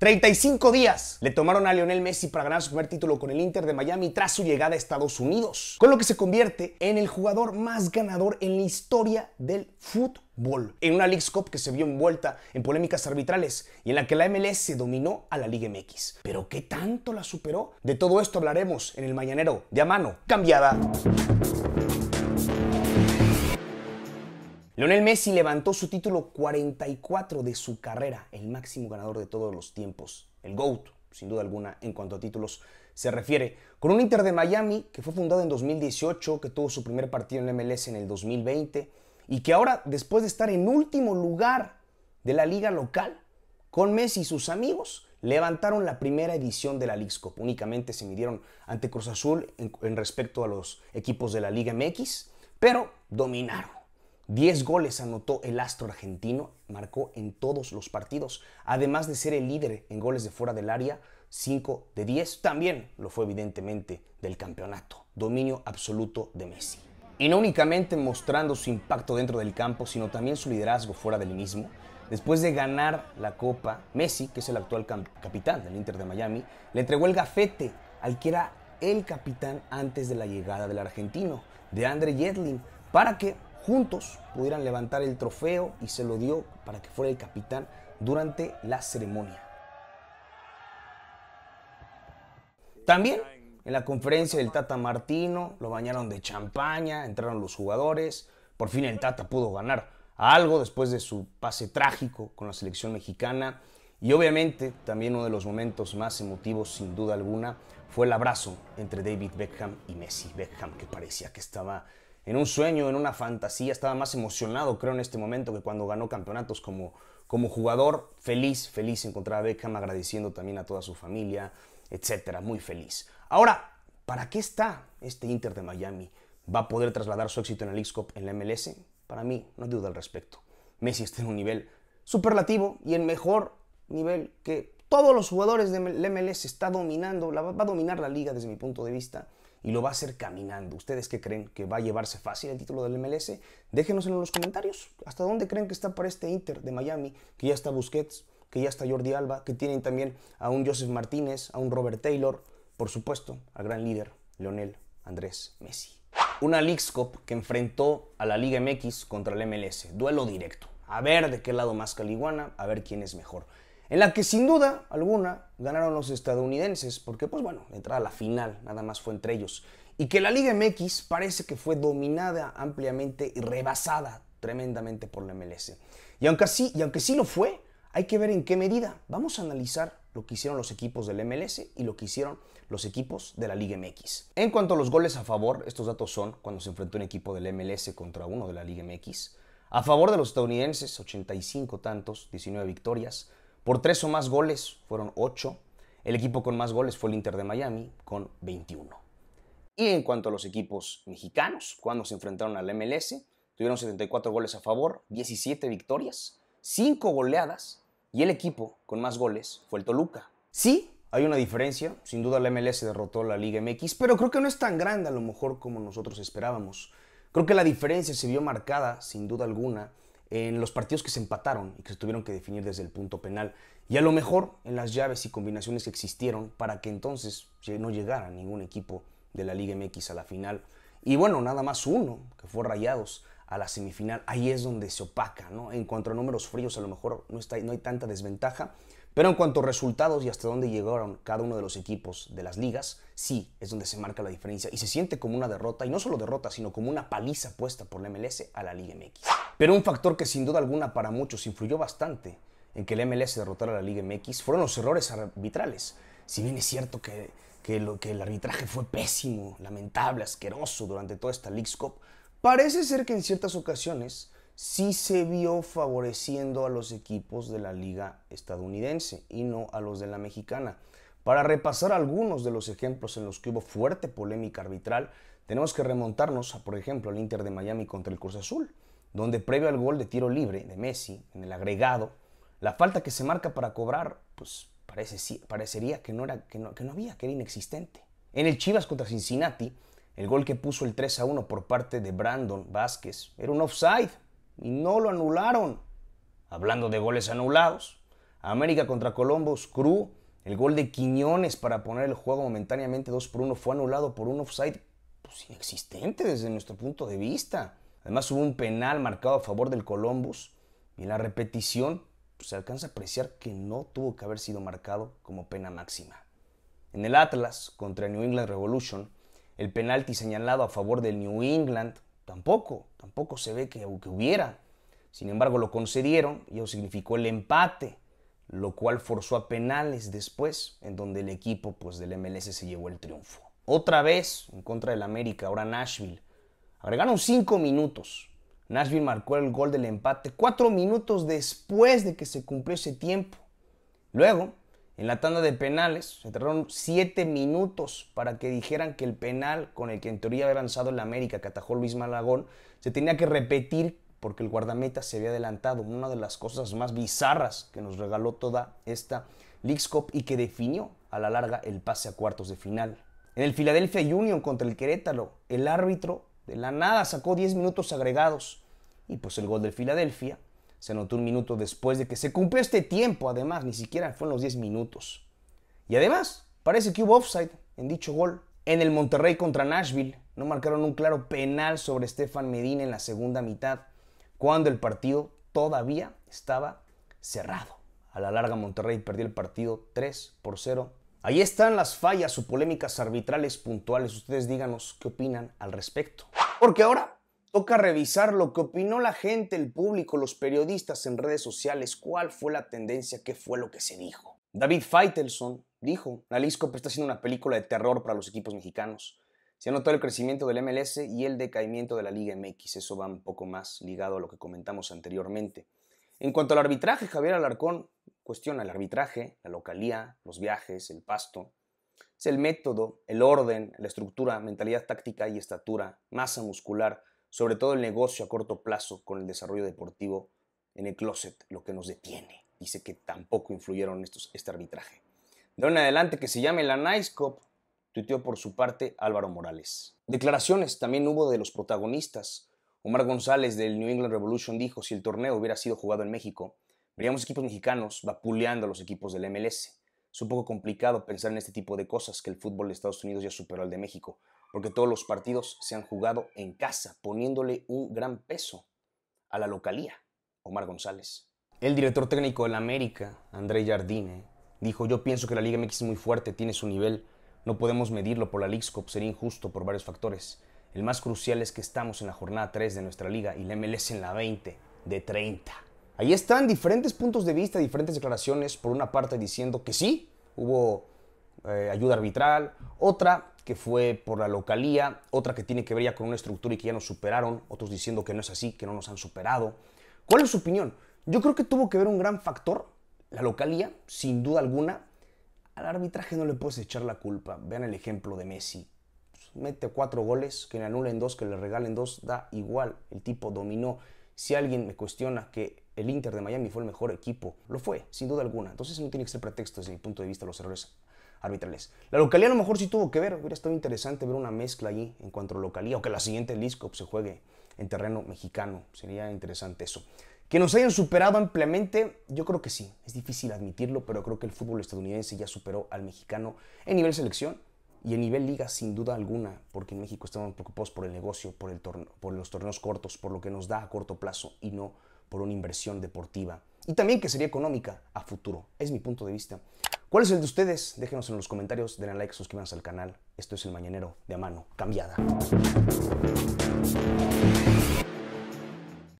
35 días le tomaron a Lionel Messi para ganar su primer título con el Inter de Miami tras su llegada a Estados Unidos, con lo que se convierte en el jugador más ganador en la historia del fútbol, en una League Cup que se vio envuelta en polémicas arbitrales y en la que la MLS se dominó a la Liga MX. Pero ¿qué tanto la superó? De todo esto hablaremos en el mañanero de a mano cambiada. Lionel Messi levantó su título 44 de su carrera, el máximo ganador de todos los tiempos, el GOAT, sin duda alguna, en cuanto a títulos se refiere, con un Inter de Miami que fue fundado en 2018, que tuvo su primer partido en MLS en el 2020 y que ahora, después de estar en último lugar de la liga local, con Messi y sus amigos, levantaron la primera edición de la League's Únicamente se midieron ante Cruz Azul en respecto a los equipos de la Liga MX, pero dominaron 10 goles anotó el astro argentino, marcó en todos los partidos, además de ser el líder en goles de fuera del área, 5 de 10, también lo fue evidentemente del campeonato, dominio absoluto de Messi. Y no únicamente mostrando su impacto dentro del campo, sino también su liderazgo fuera del mismo. Después de ganar la Copa, Messi, que es el actual capitán del Inter de Miami, le entregó el gafete al que era el capitán antes de la llegada del argentino, de Andre Yedlin, para que juntos pudieran levantar el trofeo y se lo dio para que fuera el capitán durante la ceremonia. También en la conferencia del Tata Martino lo bañaron de champaña, entraron los jugadores, por fin el Tata pudo ganar algo después de su pase trágico con la selección mexicana y obviamente también uno de los momentos más emotivos sin duda alguna fue el abrazo entre David Beckham y Messi Beckham que parecía que estaba en un sueño, en una fantasía, estaba más emocionado creo en este momento que cuando ganó campeonatos como, como jugador, feliz, feliz encontrar a Beckham, agradeciendo también a toda su familia, etcétera, muy feliz. Ahora, ¿para qué está este Inter de Miami? ¿Va a poder trasladar su éxito en el x Cup en la MLS? Para mí, no hay duda al respecto. Messi está en un nivel superlativo y en mejor nivel que todos los jugadores del MLS está dominando, va a dominar la liga desde mi punto de vista y lo va a hacer caminando. ¿Ustedes qué creen? ¿Que va a llevarse fácil el título del MLS? Déjenos en los comentarios hasta dónde creen que está para este Inter de Miami, que ya está Busquets, que ya está Jordi Alba, que tienen también a un Joseph Martínez, a un Robert Taylor, por supuesto, al gran líder, Leonel Andrés Messi. Una Leagues Cup que enfrentó a la Liga MX contra el MLS. Duelo directo. A ver de qué lado más caliguana, a ver quién es mejor en la que sin duda alguna ganaron los estadounidenses, porque pues bueno, entrada a la final nada más fue entre ellos, y que la Liga MX parece que fue dominada ampliamente y rebasada tremendamente por la MLS. Y aunque sí y aunque sí lo fue, hay que ver en qué medida. Vamos a analizar lo que hicieron los equipos del MLS y lo que hicieron los equipos de la Liga MX. En cuanto a los goles a favor, estos datos son cuando se enfrentó un equipo del MLS contra uno de la Liga MX. A favor de los estadounidenses, 85 tantos, 19 victorias por tres o más goles, fueron ocho. El equipo con más goles fue el Inter de Miami, con 21. Y en cuanto a los equipos mexicanos, cuando se enfrentaron al MLS, tuvieron 74 goles a favor, 17 victorias, 5 goleadas, y el equipo con más goles fue el Toluca. Sí, hay una diferencia, sin duda la MLS derrotó a la Liga MX, pero creo que no es tan grande a lo mejor como nosotros esperábamos. Creo que la diferencia se vio marcada, sin duda alguna, en los partidos que se empataron y que se tuvieron que definir desde el punto penal, y a lo mejor en las llaves y combinaciones que existieron para que entonces no llegara ningún equipo de la Liga MX a la final. Y bueno, nada más uno, que fue Rayados a la semifinal, ahí es donde se opaca, ¿no? En cuanto a números fríos, a lo mejor no, está, no hay tanta desventaja, pero en cuanto a resultados y hasta dónde llegaron cada uno de los equipos de las ligas, sí es donde se marca la diferencia y se siente como una derrota, y no solo derrota, sino como una paliza puesta por la MLS a la Liga MX. Pero un factor que sin duda alguna para muchos influyó bastante en que la MLS derrotara a la Liga MX fueron los errores arbitrales. Si bien es cierto que, lo, que el arbitraje fue pésimo, lamentable, asqueroso durante toda esta League's Cup, parece ser que en ciertas ocasiones sí se vio favoreciendo a los equipos de la liga estadounidense y no a los de la mexicana. Para repasar algunos de los ejemplos en los que hubo fuerte polémica arbitral, tenemos que remontarnos, a, por ejemplo, al Inter de Miami contra el Cruz Azul, donde previo al gol de tiro libre de Messi, en el agregado, la falta que se marca para cobrar, pues parece, parecería que no, era, que, no, había, que era inexistente. En el Chivas contra Cincinnati, el gol que puso el 3 a 1 por parte de Brandon Vázquez era un offside y no lo anularon. Hablando de goles anulados, América contra Columbus Crew, el gol de Quiñones para poner el juego momentáneamente 2 por 1 fue anulado por un offside pues, inexistente desde nuestro punto de vista. Además hubo un penal marcado a favor del Columbus y en la repetición pues, se alcanza a apreciar que no tuvo que haber sido marcado como pena máxima. En el Atlas contra New England Revolution, el penalti señalado a favor del New England Tampoco, tampoco se ve que, hubiera. Sin embargo, lo concedieron y eso significó el empate, lo cual forzó a penales después, en donde el equipo pues, del MLS se llevó el triunfo. Otra vez en contra del América, ahora Nashville. Agregaron cinco minutos. Nashville marcó el gol del empate cuatro minutos después de que se cumplió ese tiempo. Luego, en la tanda de penales se tardaron 7 minutos para que dijeran que el penal con el que en teoría había lanzado el América, que atajó Luis Malagón, se tenía que repetir porque el guardameta se había adelantado. Una de las cosas más bizarras que nos regaló toda esta Leagues Cup y que definió a la larga el pase a cuartos de final. En el Philadelphia Union contra el Querétaro, el árbitro de la nada sacó 10 minutos agregados y pues el gol del Philadelphia se notó un minuto después de que se cumplió este tiempo, además, ni siquiera fueron los 10 minutos. Y además, parece que hubo offside en dicho gol. En el Monterrey contra Nashville, no marcaron un claro penal sobre Stefan Medina en la segunda mitad, cuando el partido todavía estaba cerrado. A la larga, Monterrey perdió el partido 3 por 0. Ahí están las fallas o polémicas arbitrales puntuales. Ustedes díganos qué opinan al respecto. Porque ahora Toca revisar lo que opinó la gente, el público, los periodistas en redes sociales, cuál fue la tendencia, qué fue lo que se dijo. David Feitelson dijo, La Liscope pues, está haciendo una película de terror para los equipos mexicanos. Se anotó el crecimiento del MLS y el decaimiento de la Liga MX. Eso va un poco más ligado a lo que comentamos anteriormente. En cuanto al arbitraje, Javier Alarcón cuestiona el arbitraje, la localía, los viajes, el pasto. Es el método, el orden, la estructura, mentalidad táctica y estatura, masa muscular, sobre todo el negocio a corto plazo con el desarrollo deportivo en el closet, lo que nos detiene. Dice que tampoco influyeron estos, este arbitraje. De en adelante que se llame la Nice Cup, tuiteó por su parte Álvaro Morales. Declaraciones también hubo de los protagonistas. Omar González del New England Revolution dijo, si el torneo hubiera sido jugado en México, veríamos equipos mexicanos vapuleando a los equipos del MLS. Es un poco complicado pensar en este tipo de cosas que el fútbol de Estados Unidos ya superó al de México porque todos los partidos se han jugado en casa, poniéndole un gran peso a la localía, Omar González. El director técnico del América, André Jardine, dijo, yo pienso que la Liga MX es muy fuerte, tiene su nivel, no podemos medirlo por la League's sería injusto por varios factores. El más crucial es que estamos en la jornada 3 de nuestra liga y la MLS en la 20 de 30. Ahí están diferentes puntos de vista, diferentes declaraciones, por una parte diciendo que sí, hubo eh, ayuda arbitral, otra que fue por la localía, otra que tiene que ver ya con una estructura y que ya nos superaron, otros diciendo que no es así, que no nos han superado. ¿Cuál es su opinión? Yo creo que tuvo que ver un gran factor, la localía, sin duda alguna. Al arbitraje no le puedes echar la culpa. Vean el ejemplo de Messi. Pues, mete cuatro goles, que le anulen dos, que le regalen dos, da igual. El tipo dominó. Si alguien me cuestiona que el Inter de Miami fue el mejor equipo, lo fue, sin duda alguna. Entonces no tiene que ser pretexto desde mi punto de vista los errores arbitrales. La localía a lo mejor sí tuvo que ver, hubiera estado interesante ver una mezcla allí en cuanto a localía, o que la siguiente LISCOP pues, se juegue en terreno mexicano, sería interesante eso. Que nos hayan superado ampliamente, yo creo que sí, es difícil admitirlo, pero creo que el fútbol estadounidense ya superó al mexicano en nivel selección y en nivel liga sin duda alguna, porque en México estamos preocupados por el negocio, por, el por los torneos cortos, por lo que nos da a corto plazo y no por una inversión deportiva. Y también que sería económica a futuro, es mi punto de vista. ¿Cuál es el de ustedes? Déjenos en los comentarios, denle like, suscríbanse al canal. Esto es El Mañanero de a mano cambiada.